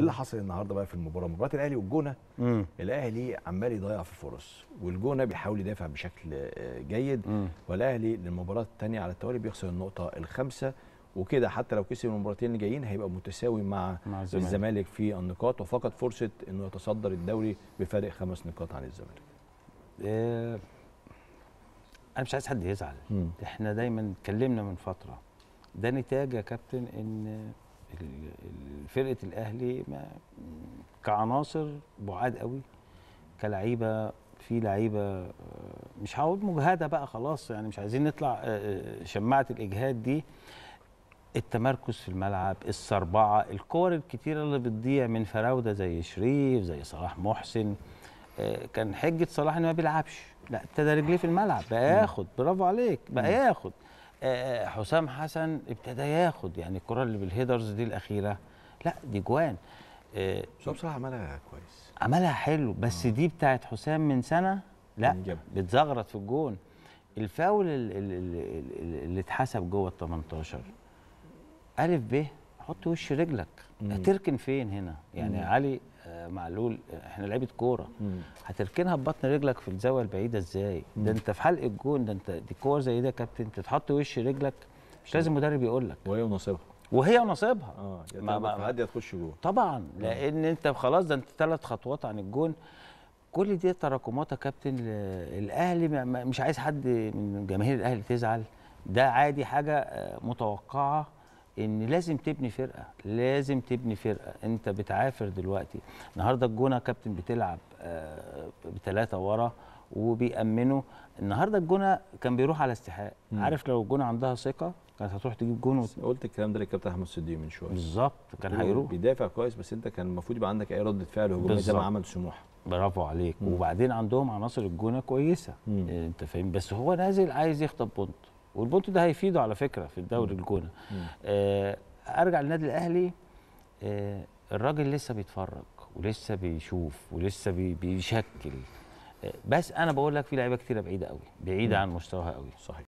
إيه اللي حصل النهارده بقى في المباراه مباراه الاهلي والجونه مم. الاهلي عمال يضيع في فرص والجونه بيحاول يدافع بشكل آه، جيد مم. والاهلي للمباراه الثانيه على التوالي بيخسر النقطه الخامسه وكده حتى لو كسب المباراتين اللي جايين هيبقى متساوي مع, مع الزمالك. الزمالك في النقاط وفقد فرصه انه يتصدر الدوري بفارق خمس نقاط عن الزمالك. إيه انا مش عايز حد يزعل مم. احنا دايما اتكلمنا من فتره ده نتاج يا كابتن ان فرقه الاهلي ما كعناصر بعاد قوي كلعيبه في لعيبه آه، مش هقول مجهده بقى خلاص يعني مش عايزين نطلع آه، آه، شماعه الاجهاد دي التمركز في الملعب السربعه الكور الكتيره اللي بتضيع من فراوده زي شريف زي صلاح محسن كان حجه صلاح انه ما بيلعبش لا ابتدى رجليه في الملعب بقى ياخد برافو عليك بقى ياخد آه، آه، حسام حسن ابتدى ياخد يعني الكره اللي بالهيدرز دي الاخيره لا دي جوان آه، بس هو بصراحه عملها كويس عملها حلو بس دي بتاعت حسام من سنه لا بتزغرط في الجون الفاول اللي اتحسب جوه ال 18 الف ب حط وش رجلك هتركن فين هنا يعني علي معلول احنا لعيبه كوره هتركنها ببطن رجلك في الزاويه البعيده ازاي؟ ده انت في حلق الجون ده انت دي كور زي ده يا كابتن تتحط وش رجلك مش لازم مدرب يقول لك وهي ونصيبها وهي ونصيبها اه ما ما هتخش جوه طبعا لان انت خلاص ده انت ثلاث خطوات عن الجون كل دي تراكمات يا كابتن الاهلي مش عايز حد من جماهير الاهلي تزعل ده عادي حاجه آه، متوقعه ان لازم تبني فرقه لازم تبني فرقه انت بتعافر دلوقتي النهارده الجونه كابتن بتلعب آه، بثلاثه ورا وبيأمنوا النهارده الجونه كان بيروح على استحقاق عارف لو الجونه عندها ثقه كانت هتروح تجيب جون وت... قلت الكلام ده للكابتن احمد صديق من شويه بالظبط كان هيروح بيدافع كويس بس انت كان المفروض يبقى عندك اي رده فعل هجوميه زي ما عمل سموحه برافو عليك مم. وبعدين عندهم عناصر الجونه كويسه مم. انت فاهم بس هو نازل عايز يخطب بونت والبونت ده هيفيده على فكره في الدوري الجونه آه ارجع للنادي الاهلي آه الراجل لسه بيتفرج ولسه بيشوف ولسه بي بيشكل آه بس انا بقول لك في لعيبه كتيره بعيده قوي بعيده عن مستواها قوي صحيح